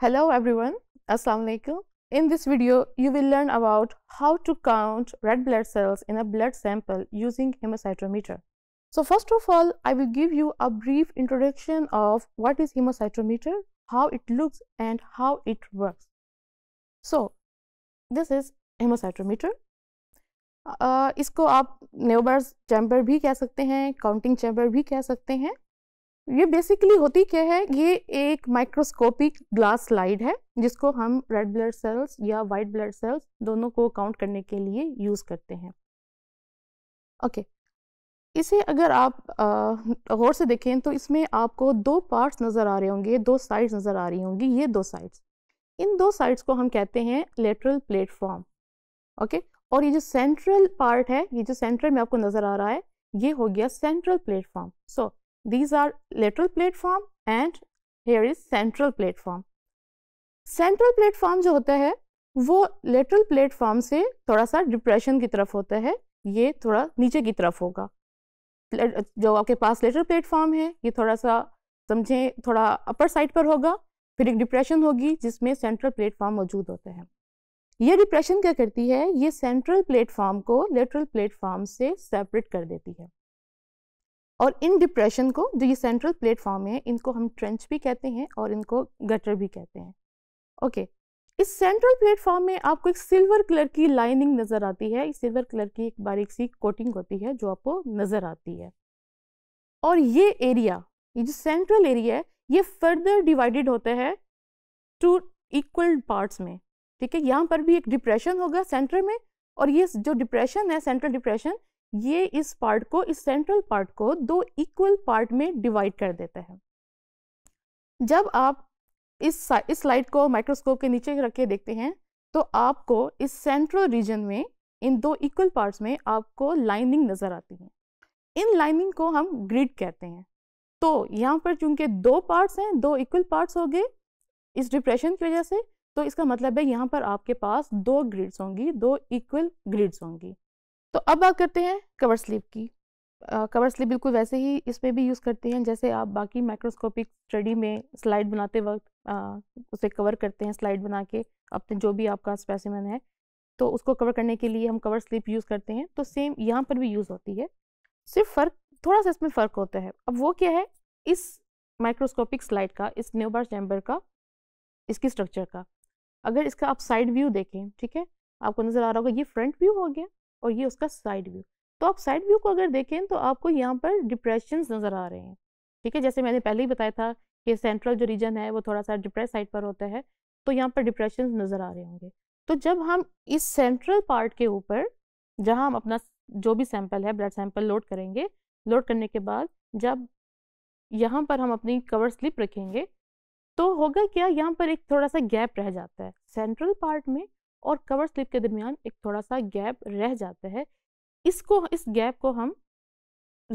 Hello everyone, Assalamu alaikum. In this video, you will learn about how to count red blood cells in a blood sample using hemocytometer. So first of all, I will give you a brief introduction of what is hemocytometer, how it looks and how it works. So this is hemocytometer. Uh, इसको आप नेवबर्स chamber भी कह सकते हैं counting chamber भी कह सकते हैं ये बेसिकली होती क्या है ये एक माइक्रोस्कोपिक ग्लास स्लाइड है जिसको हम रेड ब्लड सेल्स या वाइट ब्लड सेल्स दोनों को काउंट करने के लिए यूज़ करते हैं ओके okay. इसे अगर आप गौर से देखें तो इसमें आपको दो पार्ट्स नज़र आ रहे होंगे दो साइड्स नज़र आ रही होंगी ये दो साइड्स इन दो साइड्स को हम कहते हैं लेटरल प्लेटफॉर्म ओके और ये जो सेंट्रल पार्ट है ये जो सेंटर में आपको नज़र आ रहा है ये हो गया central platform so These are lateral platform and here is central platform. Central platform jo hota hai wo lateral platform se thoda sa depression ki taraf hota hai ye thoda niche ki taraf hoga jo aapke paas lateral platform hai ye thoda sa samjhe thoda upper side par hoga फिर एक depression होगी जिसमें central platform मौजूद होते हैं यह depression क्या करती है ये सेंट्रल प्लेटफॉर्म को लेटरल प्लेटफॉर्म से सेपरेट कर देती है और इन डिप्रेशन को जो ये सेंट्रल प्लेटफॉर्म है इनको हम ट्रेंच भी कहते हैं और इनको गटर भी कहते हैं ओके okay. इस सेंट्रल प्लेटफॉर्म में आपको एक सिल्वर कलर की लाइनिंग नज़र आती है सिल्वर कलर की एक बारीक सी कोटिंग होती है जो आपको नज़र आती है और ये एरिया ये जो सेंट्रल एरिया है ये फर्दर डिवाइडेड होता है टू इक्वल पार्ट्स में ठीक है यहाँ पर भी एक डिप्रेशन होगा सेंटर में और ये जो डिप्रेशन है सेंट्रल डिप्रेशन ये इस पार्ट को इस सेंट्रल पार्ट को दो इक्वल पार्ट में डिवाइड कर देता है जब आप इस इस लाइट को माइक्रोस्कोप के नीचे रख के देखते हैं तो आपको इस सेंट्रल रीजन में इन दो इक्वल पार्ट्स में आपको लाइनिंग नज़र आती है इन लाइनिंग को हम ग्रिड कहते हैं तो यहाँ पर चूंकि दो पार्ट्स हैं दो इक्वल पार्ट्स हो गए इस डिप्रेशन की वजह से तो इसका मतलब है यहाँ पर आपके पास दो ग्रिड्स होंगी दो इक्वल ग्रिड्स होंगी तो अब बात करते हैं कवर स्लीव की कवर स्लीव बिल्कुल वैसे ही इसमें भी यूज़ करते हैं जैसे आप बाकी माइक्रोस्कोपिक स्टडी में स्लाइड बनाते वक्त उसे कवर करते हैं स्लाइड बना के अपने जो भी आपका स्पेसिमन है तो उसको कवर करने के लिए हम कवर स्लिप यूज़ करते हैं तो सेम यहाँ पर भी यूज़ होती है सिर्फ फ़र्क थोड़ा सा इसमें फ़र्क होता है अब वो क्या है इस माइक्रोस्कोपिक स्लाइड का इस न्यूबार चैम्बर का इसकी स्ट्रक्चर का अगर इसका आप साइड व्यू देखें ठीक है आपको नज़र आ रहा होगा ये फ्रंट व्यू हो गया और ये उसका साइड व्यू तो आप साइड व्यू को अगर देखें तो आपको यहाँ पर डिप्रेशन नज़र आ रहे हैं ठीक है जैसे मैंने पहले ही बताया था कि सेंट्रल जो रीजन है वो थोड़ा सा डिप्रेस साइड पर होता है तो यहाँ पर डिप्रेशन नज़र आ रहे होंगे तो जब हम इस सेंट्रल पार्ट के ऊपर जहाँ हम अपना जो भी सैंपल है ब्लड सैंपल लोड करेंगे लोड करने के बाद जब यहाँ पर हम अपनी कवर स्लिप रखेंगे तो होगा क्या यहाँ पर एक थोड़ा सा गैप रह जाता है सेंट्रल पार्ट में और कवर स्लिप के दरमियान एक थोड़ा सा गैप रह जाता है इसको इस गैप को हम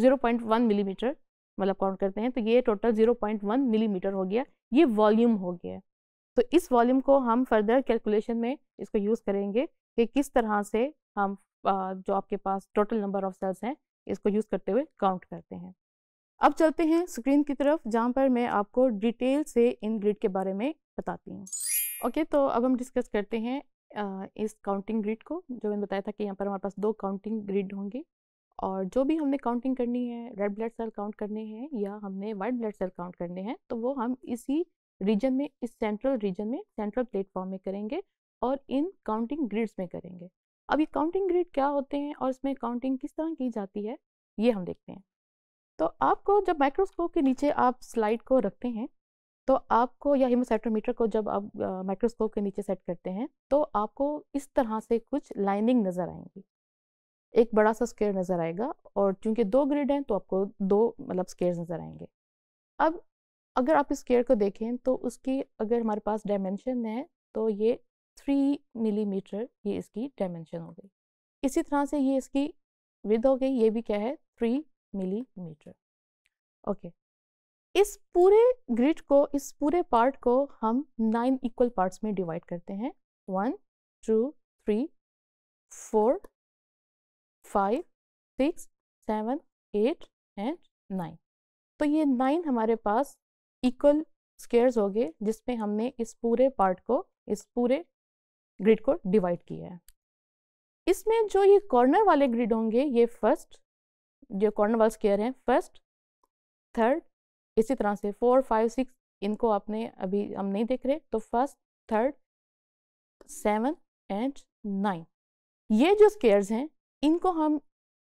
0.1 मिलीमीटर मतलब काउंट करते हैं तो ये टोटल 0.1 मिलीमीटर हो गया ये वॉल्यूम हो गया तो इस वॉल्यूम को हम फर्दर कैलकुलेशन में इसको यूज़ करेंगे कि किस तरह से हम जो आपके पास टोटल नंबर ऑफ सेल्स हैं इसको यूज़ करते हुए काउंट करते हैं अब चलते हैं स्क्रीन की तरफ जहाँ पर मैं आपको डिटेल से इन ग्रिड के बारे में बताती हूँ ओके okay, तो अब हम डिस्कस करते हैं इस काउंटिंग ग्रिड को जो मैंने बताया था कि यहाँ पर हमारे पास दो काउंटिंग ग्रिड होंगे और जो भी हमने काउंटिंग करनी है रेड ब्लड सेल काउंट करने हैं या हमने वाइट ब्लड सेल काउंट करने हैं तो वो हम इसी रीजन में इस सेंट्रल रीजन में सेंट्रल प्लेटफॉर्म में करेंगे और इन काउंटिंग ग्रिड्स में करेंगे अब ये काउंटिंग ग्रिड क्या होते हैं और इसमें काउंटिंग किस तरह की जाती है ये हम देखते हैं तो आपको जब माइक्रोस्कोप के नीचे आप स्लाइड को रखते हैं तो आपको या हीमोसाइटोमीटर को जब आप माइक्रोस्कोप के नीचे सेट करते हैं तो आपको इस तरह से कुछ लाइनिंग नज़र आएंगी एक बड़ा सा स्केयर नज़र आएगा और चूंकि दो ग्रिड हैं तो आपको दो मतलब स्केयर नज़र आएंगे अब अगर आप इस स्केयर को देखें तो उसकी अगर हमारे पास डायमेंशन है तो ये थ्री मिलीमीटर ये इसकी डायमेंशन हो गई इसी तरह से ये इसकी विद हो गई ये भी क्या है थ्री मिलीमीटर ओके इस पूरे ग्रिड को इस पूरे पार्ट को हम नाइन इक्वल पार्ट्स में डिवाइड करते हैं one two three four five six seven eight and nine तो ये नाइन हमारे पास इक्वल स्केयर्स हो गए जिसमें हमने इस पूरे पार्ट को इस पूरे ग्रिड को डिवाइड किया है इसमें जो ये कॉर्नर वाले ग्रिड होंगे ये फर्स्ट जो कॉर्नर वाले स्केयर हैं फर्स्ट थर्ड इसी तरह से फोर फाइव सिक्स इनको आपने अभी हम नहीं देख रहे तो first third seven and nine ये जो स्केयर्स हैं इनको हम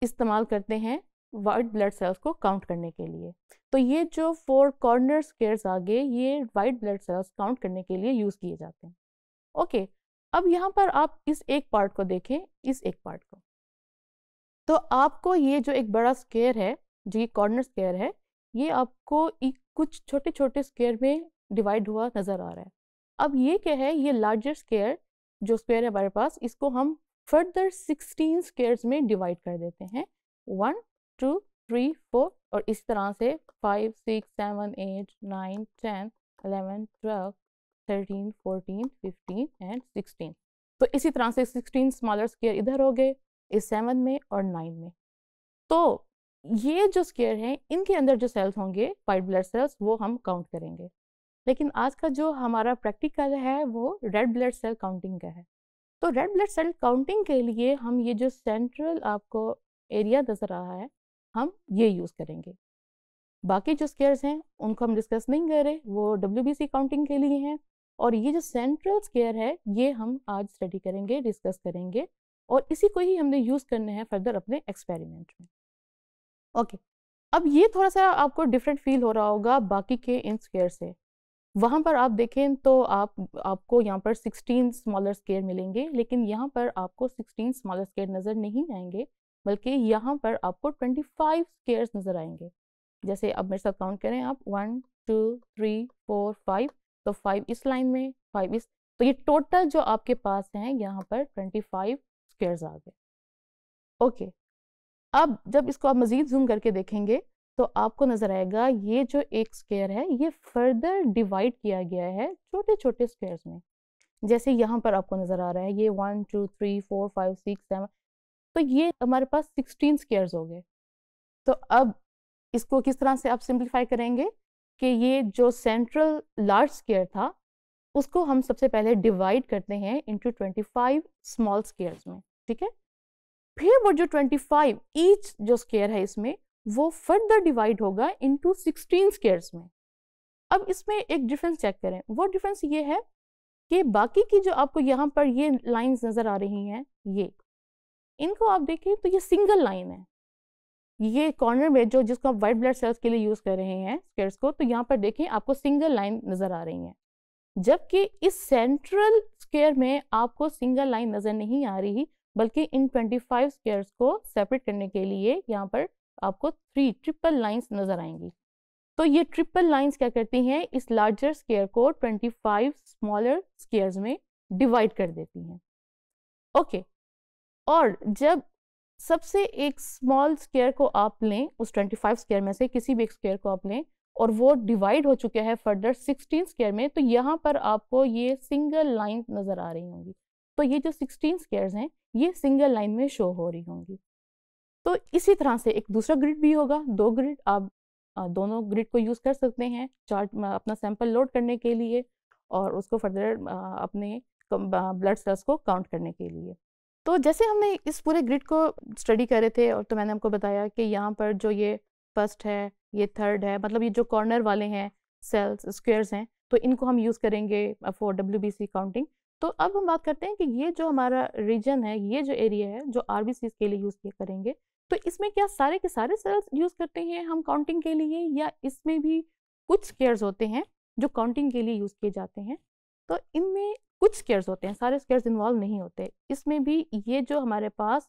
इस्तेमाल करते हैं वाइट ब्लड सेल्स को काउंट करने के लिए तो ये जो फोर कॉर्नर स्केयर्स आ गए ये वाइट ब्लड सेल्स काउंट करने के लिए यूज़ किए जाते हैं ओके अब यहाँ पर आप इस एक पार्ट को देखें इस एक पार्ट को तो आपको ये जो एक बड़ा स्केयर है जो ये कॉर्नर स्केयर है ये आपको कुछ छोटे छोटे स्क्वेयर में डिवाइड हुआ नज़र आ रहा है अब ये क्या है ये लार्जर स्क्वेयर जो स्क्वेयर है हमारे पास इसको हम फर्दर सिक्सटीन स्क्वेयर्स में डिवाइड कर देते हैं वन टू थ्री फोर और इस तरह से five six seven eight nine ten eleven twelve thirteen fourteen fifteen and sixteen तो इसी तरह से सिक्सटीन स्मॉलर स्केयर इधर हो गए इस सेवन में और नाइन में तो ये जो स्केयर हैं इनके अंदर जो सेल्स होंगे वाइट ब्लड सेल्स वो हम काउंट करेंगे लेकिन आज का जो हमारा प्रैक्टिकल है वो रेड ब्लड सेल काउंटिंग का है तो रेड ब्लड सेल काउंटिंग के लिए हम ये जो सेंट्रल आपको एरिया नज़र रहा है हम ये यूज़ करेंगे बाकी जो स्केयर्स हैं उनको हम डिस्कस नहीं कर रहे वो डब्ल्यू काउंटिंग के लिए हैं और ये जो सेंट्रल स्केयर है ये हम आज स्टडी करेंगे डिस्कस करेंगे और इसी को ही हमने यूज़ करना है फर्दर अपने एक्सपेरिमेंट में ओके अब ये थोड़ा सा आपको डिफरेंट फील हो रहा होगा बाकी के इन स्केयर से वहाँ पर आप देखें तो आप आपको यहाँ पर 16 स्मॉलर स्केयर मिलेंगे लेकिन यहाँ पर आपको 16 स्मॉलर स्केयर नज़र नहीं आएंगे बल्कि यहाँ पर आपको 25 फाइव स्केयर्स नज़र आएंगे जैसे अब मेरे साथ काउंट करें आप one two three four five तो फाइव इस लाइन में फाइव इस तो ये टोटल जो आपके पास हैं यहाँ पर ट्वेंटी फाइव स्केयर्स आ गए ओके अब जब इसको आप मज़ीद जूम करके देखेंगे तो आपको नज़र आएगा ये जो एक स्केयर है ये फर्दर डिवाइड किया गया है छोटे छोटे स्केयर्स में जैसे यहाँ पर आपको नज़र आ रहा है ये one two three four five six seven तो ये हमारे पास सिक्सटीन स्केयर्स हो गए तो अब इसको किस तरह से आप सिंप्लीफाई करेंगे कि ये जो सेंट्रल लार्ज स्केयर था उसको हम सबसे पहले डिवाइड करते हैं into twenty five small squares में ठीक है फिर वो जो 25 ईच जो स्केयर है इसमें वो फर्दर डिवाइड होगा इनटू 16 स्केयर्स में अब इसमें एक डिफरेंस चेक करें वो डिफरेंस ये है कि बाकी की जो आपको यहाँ पर ये लाइंस नज़र आ रही हैं ये इनको आप देखें तो ये सिंगल लाइन है ये कॉर्नर में जो जिसको आप वाइट ब्लड सेल्स के लिए यूज़ कर रहे हैं स्केयर्स को तो यहाँ पर देखें आपको सिंगल लाइन नज़र आ रही है जबकि इस सेंट्रल स्केयर में आपको सिंगल लाइन नज़र नहीं आ रही बल्कि इन 25 फाइव स्केयर्स को सेपरेट करने के लिए यहाँ पर आपको थ्री ट्रिपल लाइंस नज़र आएंगी तो ये ट्रिपल लाइंस क्या करती हैं इस लार्जर स्केयर को 25 स्मॉलर स्केयर्स में डिवाइड कर देती हैं ओके okay. और जब सबसे एक स्मॉल स्केयर को आप लें उस 25 स्केयर में से किसी भी एक स्केयर को आप लें और वो डिवाइड हो चुका है फर्दर सिक्सटीन स्केयर में तो यहाँ पर आपको ये सिंगल लाइन नज़र आ रही होंगी तो ये जो सिक्सटीन स्केयर्स हैं ये सिंगल लाइन में शो हो रही होंगी तो इसी तरह से एक दूसरा ग्रिड भी होगा दो ग्रिड आप दोनों ग्रिड को यूज़ कर सकते हैं चार्ट अपना सैंपल लोड करने के लिए और उसको फर्दर अपने ब्लड सेल्स को काउंट करने के लिए तो जैसे हमने इस पूरे ग्रिड को स्टडी करे थे और तो मैंने आपको बताया कि यहाँ पर जो ये फर्स्ट है ये थर्ड है मतलब ये जो कॉर्नर वाले हैं सेल्स स्क्वेयर्स हैं तो इनको हम यूज़ करेंगे फॉर डब्ल्यू काउंटिंग तो अब हम बात करते हैं कि ये जो हमारा रीजन है ये जो एरिया है जो आर के लिए यूज़ किया करेंगे तो इसमें क्या सारे के सारे सेल्स यूज़ करते हैं हम काउंटिंग के लिए या इसमें भी कुछ स्केयर्स होते हैं जो काउंटिंग के लिए यूज़ किए जाते हैं तो इनमें कुछ स्केयर्स होते हैं सारे स्केयर्स इन्वॉल्व नहीं होते इसमें भी ये जो हमारे पास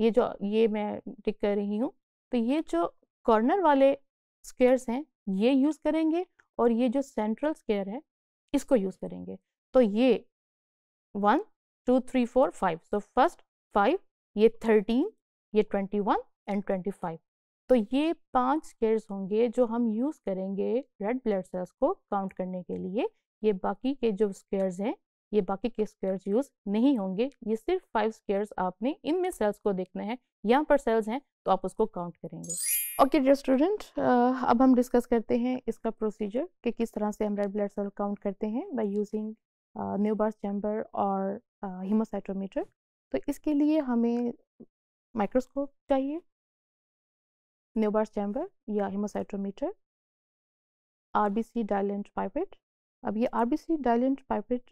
ये जो ये मैं टिक कर रही हूँ तो ये जो कॉर्नर वाले स्केयर्स हैं ये यूज़ करेंगे और ये जो सेंट्रल स्केयर है इसको यूज़ करेंगे तो ये one two three four five so first five ये थर्टीन ये twenty one and twenty five तो ये पांच स्केयर्स होंगे जो हम यूज़ करेंगे रेड ब्लड सेल्स को काउंट करने के लिए ये बाकी के जो स्केयर्स हैं ये बाकी के स्केयर्स यूज़ नहीं होंगे ये सिर्फ फाइव स्केयर्स आपने इनमें सेल्स को देखना है यहाँ पर सेल्स हैं तो आप उसको काउंट करेंगे ओके डियर स्टूडेंट अब हम डिस्कस करते हैं इसका प्रोसीजर कि किस तरह से हम रेड ब्लड सेल काउंट करते हैं बाई यूजिंग न्यू चैम्बर और हीमोसाइटोमीटर तो इसके लिए हमें माइक्रोस्कोप चाहिए न्यू चैम्बर या haemocytometer R B C diluent pipette अब ये R B C diluent pipette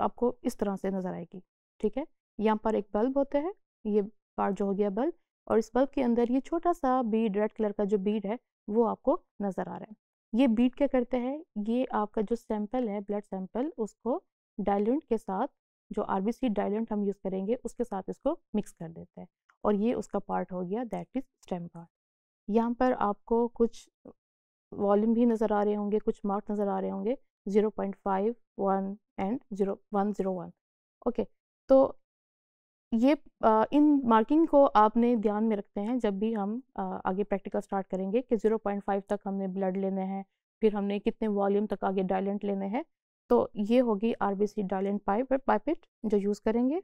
आपको इस तरह से नज़र आएगी ठीक है यहाँ पर एक बल्ब होता है ये पार जो हो गया बल्ब और इस बल्ब के अंदर ये छोटा सा बीड रेड कलर का जो बीड है वो आपको नज़र आ रहा है ये बीट क्या करता है ये आपका जो सैंपल है ब्लड सैंपल उसको डायलेंट के साथ जो आर बी सी डायलेंट हम यूज़ करेंगे उसके साथ इसको मिक्स कर देते हैं और ये उसका पार्ट हो गया दैट इज़ स्टेम पार्ट यहाँ पर आपको कुछ वॉल्यूम भी नज़र आ रहे होंगे कुछ मार्क्स नज़र आ रहे होंगे zero point five one and zero one zero one okay तो ये इन मार्किंग को आपने ध्यान में रखते हैं जब भी हम आगे प्रैक्टिकल स्टार्ट करेंगे कि 0.5 तक हमने ब्लड लेने हैं फिर हमने कितने वॉल्यूम तक आगे डायलेंट लेने हैं तो ये होगी R B C diluent pipe pipette जो यूज़ करेंगे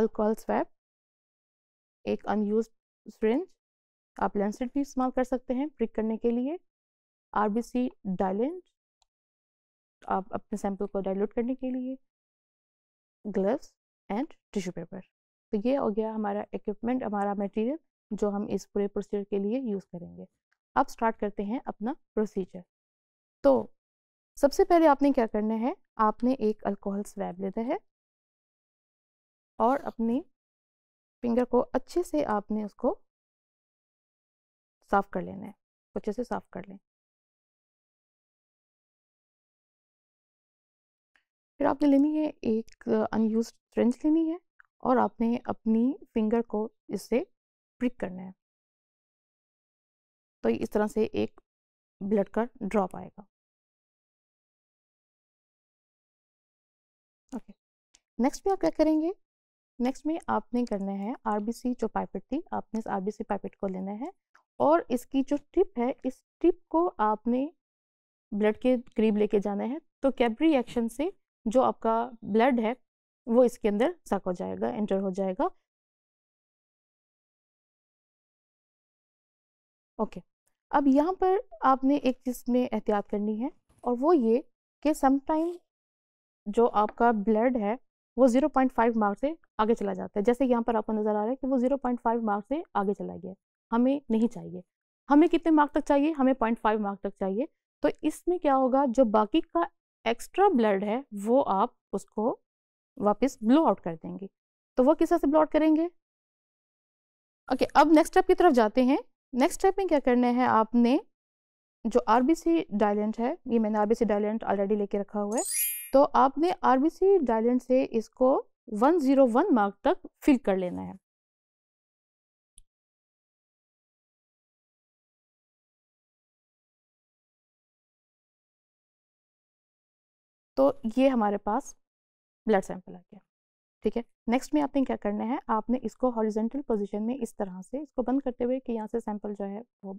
अल्कोहल स्वैप एक अनयूज स्प्रिंज आप लेंसेट भी इस्तेमाल कर सकते हैं प्रिक करने के लिए आर बी सी डायलेंट आप अपने सैंपल को डायलूट करने के लिए ग्लव्स एंड टिश्यू पेपर तो ये हो गया हमारा इक्विपमेंट हमारा मटेरियल जो हम इस पूरे प्रोसीजर के लिए यूज़ करेंगे अब स्टार्ट करते हैं अपना प्रोसीजर तो सबसे पहले आपने क्या करना है आपने एक अल्कोहल स्वैब लेना है और अपनी फिंगर को अच्छे से आपने उसको साफ़ कर लेना है अच्छे से साफ़ कर लें फिर आपने लेनी है एक अनयूज फ्रेंच लेनी है और आपने अपनी फिंगर को इससे प्रिक करना है तो इस तरह से एक ब्लड का ड्रॉप आएगा ओके नेक्स्ट में आप क्या करेंगे नेक्स्ट में आपने करना है आरबीसी जो पाइपेट थी आपने इस आरबीसी पाइपेट को लेना है और इसकी जो टिप है इस टिप को आपने ब्लड के करीब लेके जाना है तो कैबरी एक्शन से जो आपका ब्लड है वो इसके अंदर सक हो जाएगा एंटर हो जाएगा ओके अब यहाँ पर आपने एक चीज़ में एहतियात करनी है और वो ये कि समटाइम जो आपका ब्लड है वो 0.5 मार्क से आगे चला जाता है जैसे यहाँ पर आपको नज़र आ रहा है कि वो 0.5 मार्क से आगे चला गया हमें नहीं चाहिए हमें कितने मार्क तक चाहिए हमें 0.5 मार्क तक चाहिए तो इसमें क्या होगा जो बाकी का एक्स्ट्रा ब्लड है वो आप उसको वापस ब्लो आउट कर देंगे तो वो किस तरह से ब्लो आउट करेंगे ओके okay, अब नेक्स्ट स्टेप की तरफ जाते हैं नेक्स्ट स्टेप में क्या करना है आपने जो आर बी सी डायलेंट है ये मैंने R B C diluent already लेके रखा हुआ है तो आपने आर बी सी डायलेंट से इसको 101 मार्क तक फिल कर लेना है तो ये हमारे पास ब्लड सैंपल आ गया ठीक है नेक्स्ट में आपने क्या करना है आपने इसको हॉरिजेंटल पोजिशन में इस तरह से इसको बंद करते हुए कि यहाँ से सैंपल जो है वो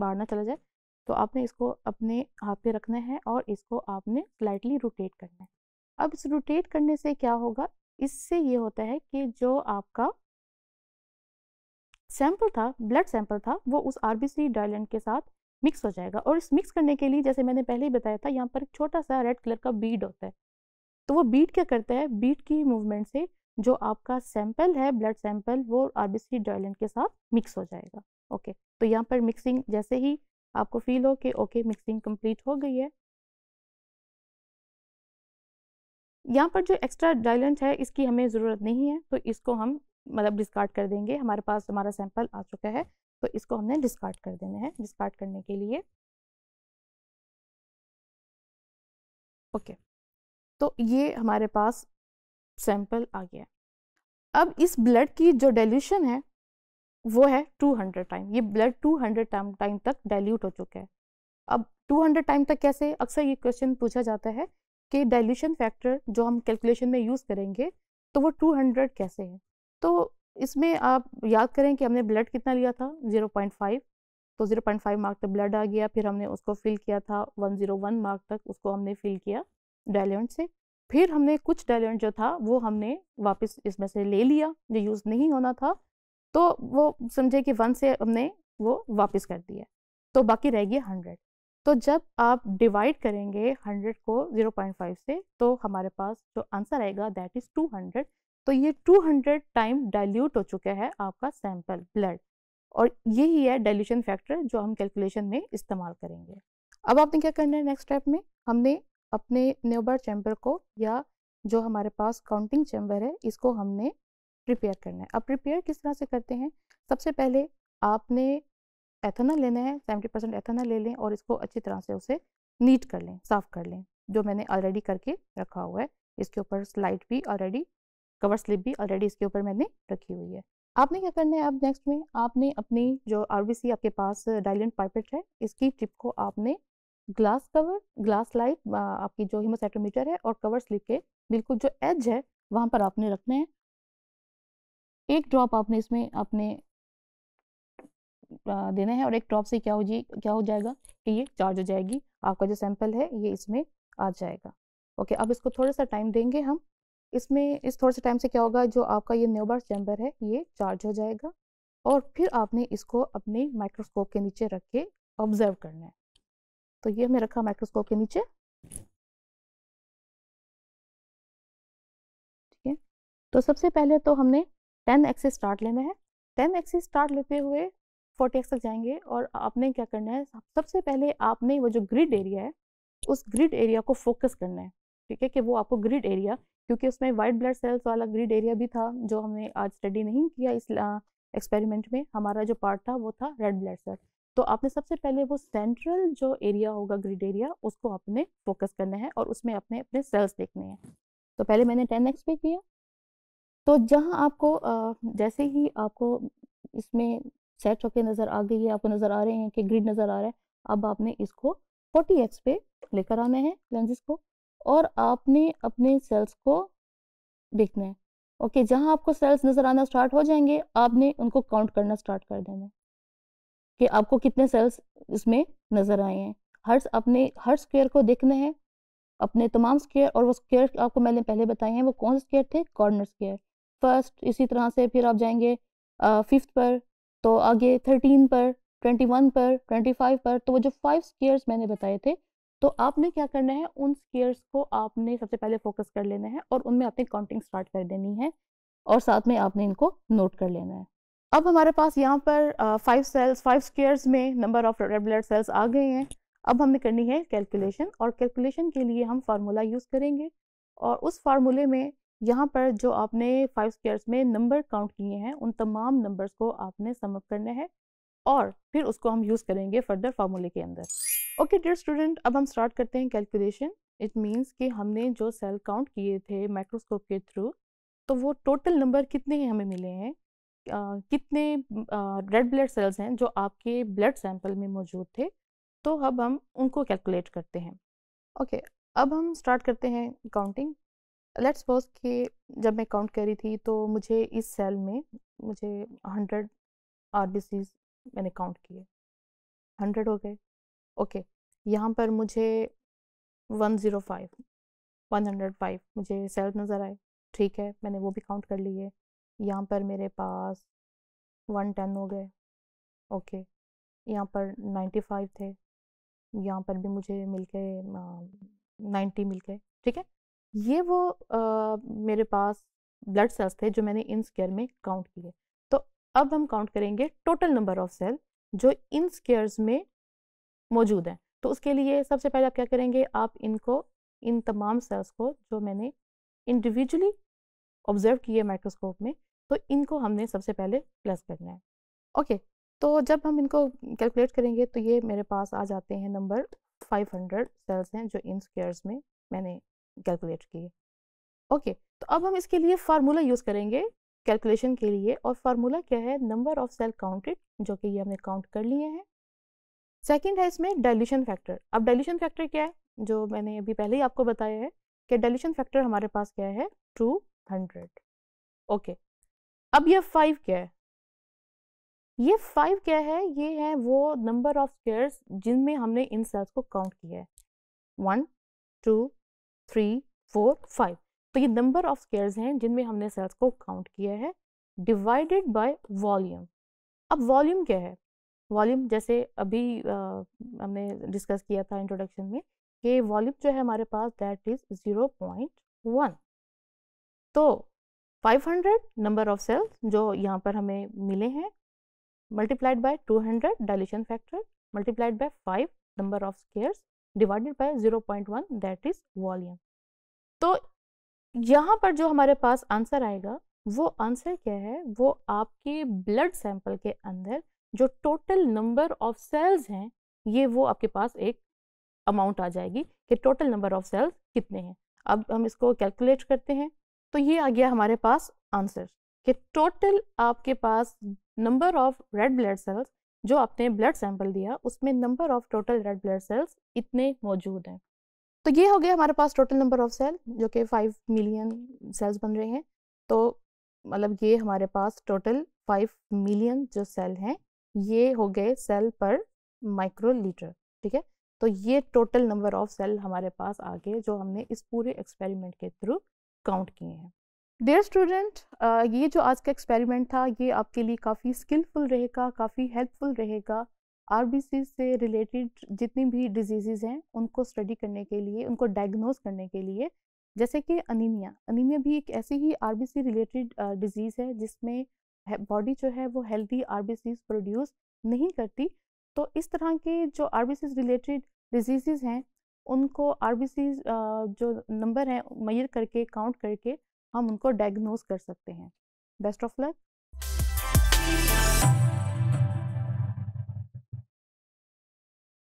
बाहर ना चला जाए तो आपने इसको अपने हाथ पे रखना है और इसको आपने स्लाइटली रोटेट करना है अब इस रोटेट करने से क्या होगा इससे ये होता है कि जो आपका सैंपल था ब्लड सैंपल था वो उस आरबीसी डायलेंट के साथ मिक्स हो जाएगा और इस मिक्स करने के लिए जैसे मैंने पहले ही बताया था यहाँ पर एक छोटा सा रेड कलर का बीड होता है तो वो बीट क्या करता है बीट की मूवमेंट से जो आपका सैंपल है ब्लड सैंपल वो आरबीसी डॉयलेंट के साथ मिक्स हो जाएगा ओके तो यहाँ पर मिक्सिंग जैसे ही आपको फील हो कि ओके मिक्सिंग कंप्लीट हो गई है यहाँ पर जो एक्स्ट्रा डायलेंट है इसकी हमें ज़रूरत नहीं है तो इसको हम मतलब डिस्कार्ड कर देंगे हमारे पास हमारा सैंपल आ चुका है तो इसको हमने डिस्कार्ड कर देना है डिस्कार्ड करने के लिए ओके okay. तो ये हमारे पास सैंपल आ गया अब इस ब्लड की जो डाइल्यूशन है वो है 200 टाइम ये ब्लड 200 टाइम टाइम तक डाइल्यूट हो चुका है अब 200 टाइम तक कैसे अक्सर ये क्वेश्चन पूछा जाता है कि डाइल्यूशन फैक्टर जो हम कैलकुलेशन में यूज़ करेंगे तो वो 200 कैसे है तो इसमें आप याद करें कि हमने ब्लड कितना लिया था 0.5 तो 0.5 मार्क तक ब्लड आ गया फिर हमने उसको फिल किया था 101 मार्क तक उसको हमने फिल किया डायलेंट से फिर हमने कुछ डायलेंट जो था वो हमने वापस इसमें से ले लिया जो यूज़ नहीं होना था तो वो समझे कि वन से हमने वो वापस कर दिया तो बाकी रह गया हंड्रेड तो जब आप डिवाइड करेंगे हंड्रेड को ज़ीरो पॉइंट फाइव से तो हमारे पास जो आंसर आएगा दैट इज़ टू हंड्रेड तो ये 200 टाइम डाइल्यूट हो चुका है आपका सैंपल ब्लड और यही है डाइल्यूशन फैक्टर जो हम कैलकुलेशन में इस्तेमाल करेंगे अब आपने क्या करना है नेक्स्ट स्टेप में हमने अपने न्यूबर चैम्बर को या जो हमारे पास काउंटिंग चैम्बर है इसको हमने प्रिपेयर करना है अब प्रिपेयर किस तरह से करते हैं सबसे पहले आपने एथेनॉल लेना है सेवेंटी परसेंट एथेनॉल ले लें और इसको अच्छी तरह से उसे नीट कर लें साफ़ कर लें जो मैंने ऑलरेडी करके रखा हुआ है इसके ऊपर स्लाइड भी ऑलरेडी कवर स्लिप भी ऑलरेडी इसके ऊपर मैंने रखी हुई है आपने क्या करना है अब नेक्स्ट में आपने अपनी जो आर आपके पास डायलेंट पाइपेट है इसकी टिप को आपने ग्लास कवर ग्लास लाइट आपकी जो हीमोसाइटोमीटर है और कवर स्लिप के बिल्कुल जो एज है वहां पर आपने रखना है एक ड्रॉप आपने इसमें आपने देना है और एक ड्रॉप से क्या हो जी क्या हो जाएगा कि ये चार्ज हो जाएगी आपका जो सैंपल है ये इसमें आ जाएगा ओके अब इसको थोड़ा सा टाइम देंगे हम इसमें इस थोड़े से टाइम से क्या होगा जो आपका ये न्योबार चैम्बर है ये चार्ज हो जाएगा और फिर आपने इसको अपने माइक्रोस्कोप के नीचे रख के ऑब्जर्व करना है तो ये मैं रखा माइक्रोस्कोप के नीचे ठीक है तो सबसे पहले तो हमने टेन एक्सिस स्टार्ट लेना है टेन एक्सिस स्टार्ट लेते हुए फोर्टी एक्स तक जाएंगे और आपने क्या करना है सबसे पहले आपने वो जो ग्रिड एरिया है उस ग्रिड एरिया को फोकस करना है ठीक है कि वो आपको ग्रिड एरिया क्योंकि उसमें वाइट ब्लड सेल्स वाला ग्रीड एरिया भी था जो हमने आज स्टडी नहीं किया इस एक्सपेरिमेंट में हमारा जो पार्ट था वो था रेड ब्लड सेल तो आपने सबसे पहले वो सेंट्रल जो एरिया होगा ग्रीड एरिया उसको आपने फोकस करना है और उसमें अपने अपने सेल्स देखने हैं तो पहले मैंने टेन एक्स पे किया तो जहाँ आपको जैसे ही आपको इसमें सेट होकर नज़र आ गई है आपको नज़र आ रहे हैं कि ग्रिड नज़र आ रहा है अब आपने इसको फोर्टी एक्स पे लेकर आना है लेंसेज को और आपने अपने सेल्स को देखना है ओके okay, जहाँ आपको सेल्स नज़र आना स्टार्ट हो जाएंगे आपने उनको काउंट करना स्टार्ट कर देना है कि आपको कितने सेल्स इसमें नज़र आए हैं हर अपने हर स्क्वेयर को देखना है अपने तमाम स्केयर और वो स्केयर आपको मैंने पहले बताए हैं वो कौन से स्क्वायर थे कॉर्नर स्केयर फर्स्ट इसी तरह से फिर आप जाएंगे फिफ्थ पर तो आगे थर्टीन पर ट्वेंटी वन पर ट्वेंटी फाइव पर तो वो जो फाइव स्क्वायर्स मैंने बताए थे तो आपने क्या करना है उन स्केयर्स को आपने सबसे पहले फोकस कर लेना है और उनमें आपने काउंटिंग स्टार्ट कर देनी है और साथ में आपने इनको नोट कर लेना है अब हमारे पास यहाँ पर फाइव सेल्स फाइव स्केयर्स में number of red blood cells आ गए हैं अब हमने करनी है कैलकुलेशन और कैलकुलेशन के लिए हम फार्मूला यूज़ करेंगे और उस फार्मूले में यहाँ पर जो आपने फाइव स्केयर्स में नंबर काउंट किए हैं उन तमाम नंबर्स को आपने समअप करना है और फिर उसको हम यूज़ करेंगे फर्दर फार्मूले के अंदर ओके डियर स्टूडेंट अब हम स्टार्ट करते हैं कैलकुलेशन इट मीन्स कि हमने जो सेल काउंट किए थे माइक्रोस्कोप के थ्रू तो वो टोटल नंबर कितने ही हमें मिले हैं आ, कितने रेड ब्लड सेल्स हैं जो आपके ब्लड सैंपल में मौजूद थे तो अब हम उनको कैलकुलेट करते हैं ओके okay, अब हम स्टार्ट करते हैं काउंटिंग लेट्स सपोज कि जब मैं काउंट कर रही थी तो मुझे इस सेल में मुझे हंड्रेड आर बी मैंने काउंट किए हंड्रेड हो गए ओके यहाँ पर मुझे one zero five one hundred five मुझे सेल नज़र आए ठीक है मैंने वो भी काउंट कर लिए यहाँ पर मेरे पास वन टेन हो गए ओके यहाँ पर नाइन्टी फाइव थे यहाँ पर भी मुझे मिल के नाइन्टी मिल गए ठीक है ये वो आ, मेरे पास ब्लड सेल्स थे जो मैंने इन स्केयर में काउंट किए अब हम काउंट करेंगे टोटल नंबर ऑफ सेल जो इन स्केयर्स में मौजूद हैं तो उसके लिए सबसे पहले आप क्या करेंगे आप इनको इन तमाम सेल्स को जो मैंने इंडिविजुअली ऑब्जर्व किए माइक्रोस्कोप में तो इनको हमने सबसे पहले प्लस करना है ओके okay, तो जब हम इनको कैलकुलेट करेंगे तो ये मेरे पास आ जाते हैं नंबर 500 सेल्स हैं जो इन स्केयर्स में मैंने कैलकुलेट किए ओके okay, तो अब हम इसके लिए फार्मूला यूज़ करेंगे कैलकुलेशन के लिए और फार्मूला क्या है नंबर ऑफ सेल काउंटेड जो कि ये हमने काउंट कर लिए हैं सेकेंड है इसमें डाइल्यूशन फैक्टर अब डाइल्यूशन फैक्टर क्या है जो मैंने अभी पहले ही आपको बताया है कि डाइल्यूशन फैक्टर हमारे पास क्या है टू हंड्रेड ओके अब यह फाइव क्या है ये फाइव क्या है ये है वो नंबर ऑफ स्क्वेयर्स जिनमें हमने इन सेल्स को काउंट किया है one two three four five तो ये नंबर ऑफ स्केयर्स हैं जिनमें हमने सेल्स को काउंट किया है डिवाइडेड बाय वॉल्यूम अब वॉल्यूम क्या है वॉल्यूम जैसे अभी आ, हमने डिस्कस किया था इंट्रोडक्शन में कि वॉल्यूम जो है हमारे पास that is zero point one तो five hundred number of cells जो यहाँ पर हमें मिले हैं multiplied by hundred dilution factor multiplied by five number of squares divided by one that is volume तो यहाँ पर जो हमारे पास आंसर आएगा वो आंसर क्या है वो आपके ब्लड सैंपल के अंदर जो टोटल नंबर ऑफ सेल्स हैं ये वो आपके पास एक अमाउंट आ जाएगी कि टोटल नंबर ऑफ सेल्स कितने हैं अब हम इसको कैलकुलेट करते हैं तो ये आ गया हमारे पास आंसर कि टोटल आपके पास number of red blood cells जो आपने ब्लड सैंपल दिया उसमें number of total red blood cells इतने मौजूद हैं तो ये हो गया हमारे पास टोटल नंबर ऑफ सेल जो कि फाइव मिलियन सेल्स बन रहे हैं तो मतलब ये हमारे पास टोटल फाइव मिलियन जो सेल हैं ये हो गए सेल पर माइक्रो लीटर ठीक है तो ये टोटल नंबर ऑफ सेल हमारे पास आ गए जो हमने इस पूरे एक्सपेरिमेंट के थ्रू काउंट किए हैं डेयर स्टूडेंट ये जो आज का एक्सपेरिमेंट था ये आपके लिए काफ़ी स्किलफुल रहेगा काफ़ी हेल्पफुल रहेगा आर से रिलेटेड जितनी भी डिजीज़ हैं उनको स्टडी करने के लिए उनको डायग्नोज करने के लिए जैसे कि अनीमिया अनीमिया भी एक ऐसी ही आर रिलेटेड डिजीज़ है जिसमें बॉडी जो है वो हेल्दी आर प्रोड्यूस नहीं करती तो इस तरह के जो आर रिलेटेड डिजीज़ हैं उनको आर जो नंबर हैं मयर करके काउंट करके हम उनको डायग्नोज कर सकते हैं बेस्ट ऑफ लक